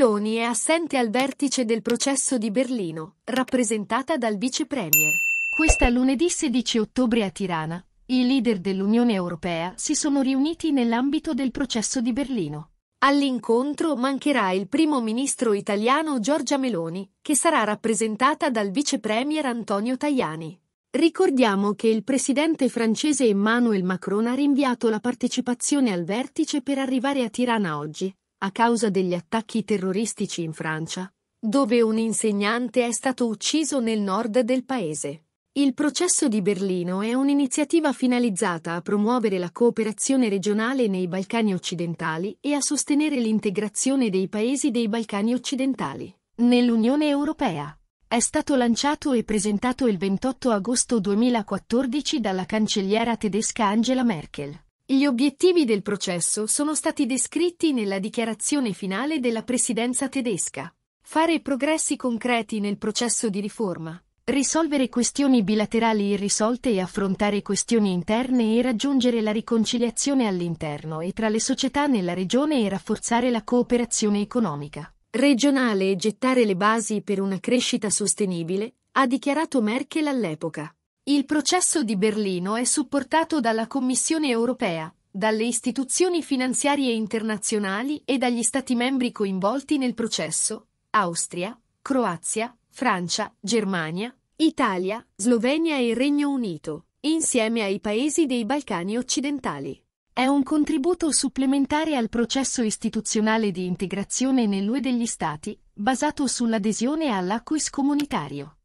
Meloni è assente al vertice del processo di Berlino, rappresentata dal vice premier. Questa lunedì 16 ottobre a Tirana, i leader dell'Unione Europea si sono riuniti nell'ambito del processo di Berlino. All'incontro mancherà il primo ministro italiano Giorgia Meloni, che sarà rappresentata dal vice premier Antonio Tajani. Ricordiamo che il presidente francese Emmanuel Macron ha rinviato la partecipazione al vertice per arrivare a Tirana oggi, a causa degli attacchi terroristici in Francia, dove un insegnante è stato ucciso nel nord del paese. Il processo di Berlino è un'iniziativa finalizzata a promuovere la cooperazione regionale nei Balcani occidentali e a sostenere l'integrazione dei paesi dei Balcani occidentali nell'Unione Europea. È stato lanciato e presentato il 28 agosto 2014 dalla cancelliera tedesca Angela Merkel. Gli obiettivi del processo sono stati descritti nella dichiarazione finale della presidenza tedesca. Fare progressi concreti nel processo di riforma, risolvere questioni bilaterali irrisolte e affrontare questioni interne e raggiungere la riconciliazione all'interno e tra le società nella regione e rafforzare la cooperazione economica regionale e gettare le basi per una crescita sostenibile, ha dichiarato Merkel all'epoca. Il processo di Berlino è supportato dalla Commissione europea, dalle istituzioni finanziarie internazionali e dagli Stati membri coinvolti nel processo Austria, Croazia, Francia, Germania, Italia, Slovenia e Regno Unito, insieme ai paesi dei Balcani occidentali. È un contributo supplementare al processo istituzionale di integrazione nell'UE degli Stati, basato sull'adesione all'acquis comunitario.